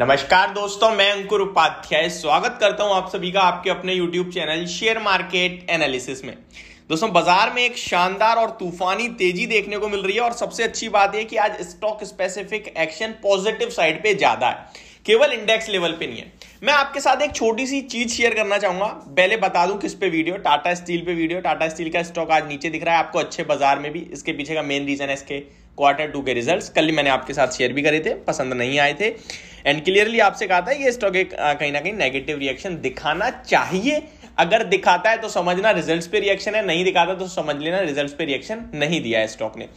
नमस्कार दोस्तों मैं अंकुर उपाध्याय स्वागत करता हूं आप सभी का आपके अपने YouTube channel share market analysis में दोस्तों बाजार में एक शानदार और तूफानी तेजी देखने को मिल रही है और सबसे अच्छी बात यह कि आज stock specific action positive side पे ज्यादा है केवल इंडेक्स लेवल पे नहीं है मैं आपके साथ एक छोटी सी चीज शेयर करना चाहूंगा पहले बता दूं किस पे वीडियो टाटा स्टील पे वीडियो टाटा स्टील का स्टॉक आज नीचे दिख रहा है आपको अच्छे बाजार में भी इसके पीछे का मेन रीजन है इसके क्वार्टर टू के रिजल्ट्स कल मैंने आपके साथ शेयर भी करे थे पसंद नहीं आए थे एंड क्लियरली आपसे कहा था ये स्टॉक एक कहीं ना कहीं नेगेटिव रिएक्शन दिखाना चाहिए अगर दिखाता है तो समझना रिजल्ट्स पे रिएक्शन है नहीं दिखाता तो समझ लेना रिजल्ट्स पे रिएक्शन नहीं दिया है स्टॉक ने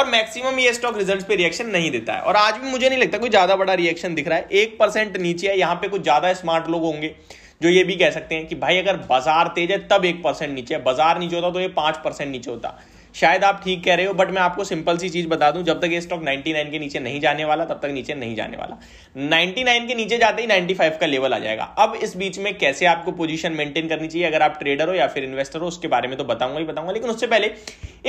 और मैक्सिमम ये स्टॉक रिजल्ट्स पे रिएक्शन नहीं देता है और आज भी मुझे नहीं लगता कोई ज्यादा बड़ा रिएक्शन दिख रहा है एक परसेंट नीचे है यहाँ पे कुछ ज्यादा स्मार्ट लोग होंगे जो ये भी कह सकते हैं कि भाई अगर बाजार तेज है तब एक परसेंट नीचे है बाजार नीचे होता तो ये पांच परसेंट नीचे होता शायद आप ठीक कह रहे हो बट मैं आपको सिंपल सी चीज बता दूं जब तक ये स्टॉक 99 के नीचे नहीं जाने वाला तब तक नीचे नहीं जाने वाला 99 के नीचे जाते ही 95 का लेवल आ जाएगा अब इस बीच में कैसे आपको पोजीशन मेंटेन करनी चाहिए अगर आप ट्रेडर हो या फिर इन्वेस्टर हो उसके बारे में तो बताऊंगा ही बताऊंगा लेकिन उससे पहले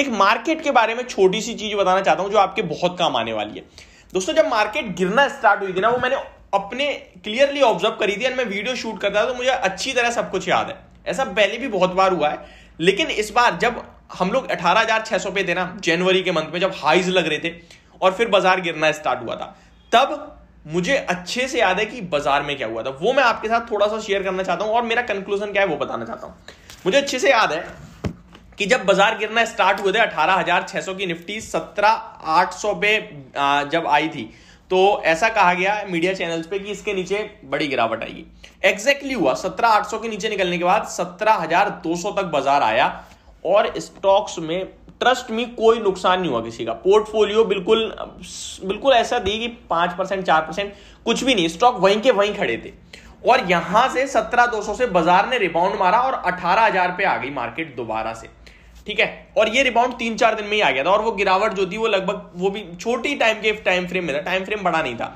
एक मार्केट के बारे में छोटी सी चीज बताना चाहता हूं जो आपके बहुत काम आने वाली है दोस्तों जब मार्केट गिरना स्टार्ट हुई थी ना वो मैंने अपने क्लियरली ऑब्जर्व करी थी एंड मैं वीडियो शूट करता था तो मुझे अच्छी तरह सब कुछ याद है ऐसा पहले भी बहुत बार हुआ है लेकिन इस बार जब हम लोग अठारह हजार छह सौ पे देना जनवरी के मंथ में जब हाइज लग रहे थे और फिर बाजार गिरना स्टार्ट हुआ था तब मुझे अच्छे से याद है कि बाजार में क्या हुआ था वो मैं आपके साथ थोड़ा सा शेयर करना चाहता हूं और मेरा कंक्लूजन क्या है वो बताना चाहता हूं मुझे अच्छे से याद है कि जब बाजार गिरना स्टार्ट हुए थे अठारह हजार छह सौ की निफ्टी सत्रह आठ सौ पे जब आई थी तो ऐसा कहा गया मीडिया चैनल्स पे कि इसके नीचे बड़ी गिरावट आएगी एग्जैक्टली हुआ सत्रह आठ सौ के नीचे निकलने के बाद सत्रह हजार दो सौ तक बाजार आया और स्टॉक्स में ट्रस्ट में कोई नुकसान नहीं हुआ किसी का पोर्टफोलियो बिल्कुल बिल्कुल ऐसा दी कि पांच परसेंट चार परसेंट कुछ भी नहीं स्टॉक वहीं के वहीं खड़े थे और यहां से सत्रह दो सौ से बाजार ने रिबाउंड मारा और अठारह हजार पे आ गई मार्केट दोबारा से ठीक है और ये रिबाउंड तीन चार दिन में ही आ गया था और वो गिरावट जो थी वो लगभग वो भी छोटी टाइम के टाइम फ्रेम में था टाइम फ्रेम बड़ा नहीं था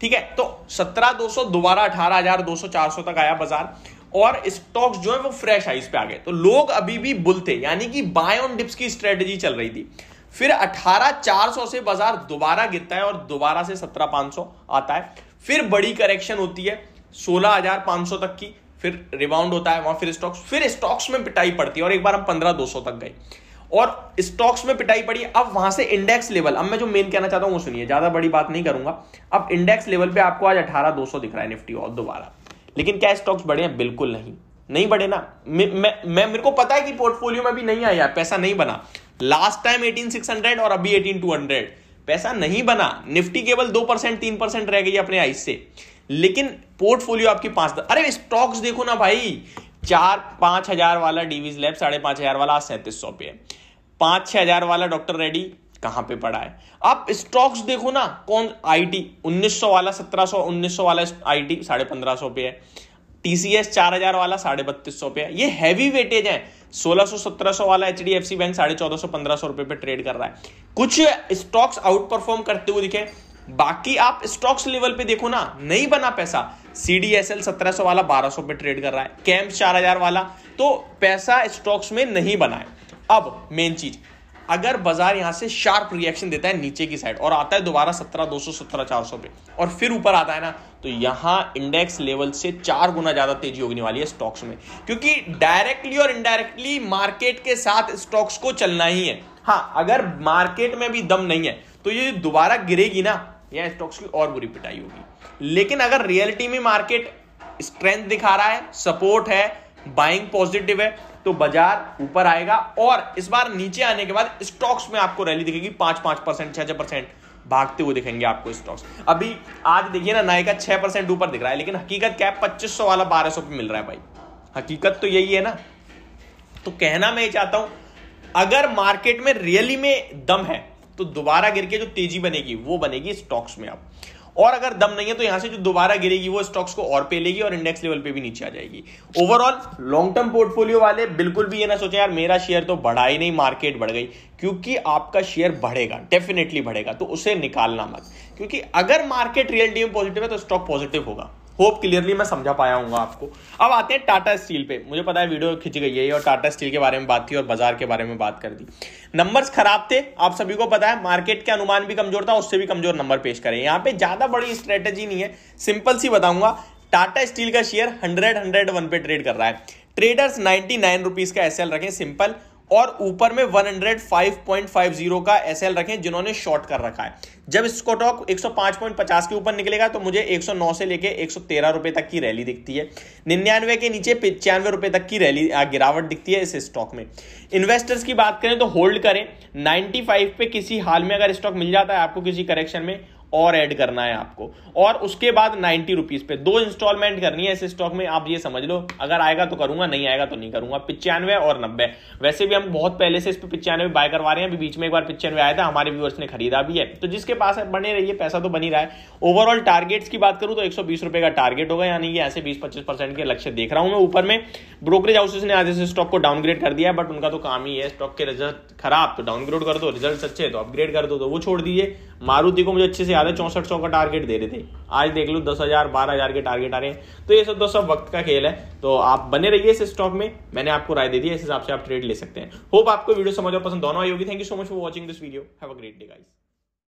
ठीक है तो सत्रह दो सौ दोबारा अठारह हजार दो सौ चार सौ तक आया बाजार और स्टॉक्स जो है वो फ्रेश हाइस पे आ गए तो लोग अभी भी बुल थे यानी कि बाय ऑन डिप्स की स्ट्रेटेजी चल रही थी फिर अठारह चार सौ से बाजार दोबारा गिरता है और दोबारा से सत्रह पांच सौ आता है फिर बड़ी करेक्शन होती है सोलह हजार पांच सौ तक की फिर रिबाउंड होता है वहां फिर स्टॉक्स फिर स्टॉक्स में पिटाई पड़ती है और एक बार हम पंद्रह दो सौ तक गए और स्टॉक्स में पिटाई पड़ी अब वहां से इंडेक्स लेवल अब मैं जो मेन कहना चाहता हूँ वो सुनिए ज्यादा बड़ी बात नहीं करूंगा अब इंडेक्स लेवल पे आपको आज अठारह दो सौ दिख रहा है निफ्टी और दोबारा लेकिन क्या स्टॉक्स बढ़े हैं बिल्कुल नहीं नहीं बढ़े ना मैं मैं मेरे को पता है कि पोर्टफोलियो में भी नहीं आया पैसा नहीं बना last time eighteen six hundred और अभी एटीन टू हंड्रेड पैसा नहीं बना निफ्टी केवल दो परसेंट तीन परसेंट रह गई अपने आइस से लेकिन पोर्टफोलियो आपकी पांच अरे स्टॉक्स देखो ना भाई चार पांच हजार वाला डीवीज लैब साढ़े पांच हजार वाला सैंतीस सौ पे है पांच छह हजार वाला डॉक्टर रेडी कहां पे पड़ा है आप स्टॉक्स देखो ना कौन आईटी 1900 वाला 1700 1900 वाला आईटी साढ़े पंद्रह सौ पे है टीसीएस चार हजार वाला साढ़े बत्तीस सौ पे है ये हैवी वेटेज है सोलह सौ सत्रह सौ वाला H D F C bank साढ़े चौदह सौ पंद्रह सौ रुपए पे ट्रेड कर रहा है कुछ स्टॉक्स आउट परफॉर्म करते हुए दिखे बाकी आप स्टॉक्स लेवल पे देखो ना नहीं बना पैसा सी डी एस एल सत्रह सौ वाला बारह सौ पे ट्रेड कर रहा है कैम्प चार हजार वाला तो पैसा स्टॉक्स में नहीं बना है अब मेन चीज अगर बाजार यहां से शार्प रिएक्शन देता है नीचे की साइड और आता है दोबारा सत्रह दो सौ सत्रह चार सौ पे और फिर ऊपर आता है ना तो यहां इंडेक्स लेवल से चार गुना ज्यादा तेजी होने वाली है स्टॉक्स में क्योंकि डायरेक्टली और इनडायरेक्टली मार्केट के साथ स्टॉक्स को चलना ही है हाँ अगर मार्केट में भी दम नहीं है तो ये दोबारा गिरेगी ना या स्टॉक्स की और बुरी पिटाई होगी लेकिन अगर रियलिटी में मार्केट स्ट्रेंथ दिखा रहा है सपोर्ट है बाइंग पॉजिटिव है तो बाजार ऊपर आएगा और इस बार नीचे आने के बाद स्टॉक्स में आपको रैली दिखेगी पांच पांच परसेंट छह छह परसेंट भागते हुए दिखेंगे आपको स्टॉक्स अभी आज देखिए ना नायका छह परसेंट ऊपर दिख रहा है लेकिन हकीकत क्या है पच्चीस सौ वाला बारह सौ पे मिल रहा है भाई हकीकत तो यही है ना तो कहना मैं ये चाहता हूं अगर मार्केट में रियली में दम है तो दोबारा गिर के जो तेजी बनेगी वो बनेगी स्टॉक्स में आप और अगर दम नहीं है तो यहां से जो दोबारा गिरेगी वो स्टॉक्स को और पे लेगी और इंडेक्स लेवल पे भी नीचे आ जाएगी ओवरऑल लॉन्ग टर्म पोर्टफोलियो वाले बिल्कुल भी ये ना सोचे यार मेरा शेयर तो बढ़ा ही नहीं मार्केट बढ़ गई क्योंकि आपका शेयर बढ़ेगा डेफिनेटली बढ़ेगा तो उसे निकालना मत क्योंकि अगर मार्केट रियल डी में पॉजिटिव है तो स्टॉक पॉजिटिव होगा होप क्लियरली मैं समझा पाया हूँ आपको अब आते हैं टाटा स्टील पे मुझे पता है वीडियो खिंच गई है और टाटा स्टील के बारे में बात की और बाजार के बारे में बात कर दी नंबर्स खराब थे आप सभी को पता है मार्केट के अनुमान भी कमजोर था उससे भी कमजोर नंबर पेश करें यहाँ पे ज्यादा बड़ी स्ट्रेटेजी नहीं है सिंपल सी बताऊंगा टाटा स्टील का शेयर हंड्रेड हंड्रेड वन पे ट्रेड कर रहा है ट्रेडर्स नाइनटी नाइन रुपीज का एस रखें सिंपल और ऊपर में 105.50 का एसएल रखें जिन्होंने शॉर्ट कर रखा है जब इसको टॉक 105.50 के ऊपर निकलेगा तो मुझे 109 से लेके 113 रुपए तक की रैली दिखती है निन्यानवे के नीचे पिचानवे रुपए तक की रैली गिरावट दिखती है इस स्टॉक में इन्वेस्टर्स की बात करें तो होल्ड करें 95 पे किसी हाल में अगर स्टॉक मिल जाता है आपको किसी करेक्शन में और ऐड करना है आपको और उसके बाद नाइन्टी रुपीज पे दो इंस्टॉलमेंट करनी है इस स्टॉक में आप ये समझ लो अगर आएगा तो करूंगा नहीं आएगा तो नहीं करूंगा पिचानवे और नब्बे वैसे भी हम बहुत पहले से इस पर पिचानवे बाय करवा रहे हैं अभी बीच में एक बार पिचानवे आया था हमारे व्यूअर्स ने खरीदा भी है तो जिसके पास बने रहिए पैसा तो बनी रहा है ओवरऑल टारगेट्स की बात करूं तो एक रुपए का टारगेट होगा यानी ये ऐसे बीस पच्चीस परसेंट के लक्ष्य देख रहा हूं मैं ऊपर में ब्रोकरेज हाउसेस ने आज इस स्टॉक को डाउनग्रेड कर दिया बट उनका तो काम ही है स्टॉक के रिजल्ट खराब तो डाउनग्रेड कर दो रिजल्ट अच्छे तो अपग्रेड कर दो तो वो छोड़ दीजिए मारुति को मुझे अच्छे से याद है चौंसठ सौ का टारगेट दे रहे थे आज देख लो दस हज़ार बारह हज़ार के टारगेट आ रहे हैं तो ये सब तो सब वक्त का खेल है तो आप बने रहिए इस स्टॉक में मैंने आपको राय दे दी है इस हिसाब से आप ट्रेड ले सकते हैं होप आपको वीडियो समझ और पसंद दोनों आई होगी thank you so much for watching this video have a great day guys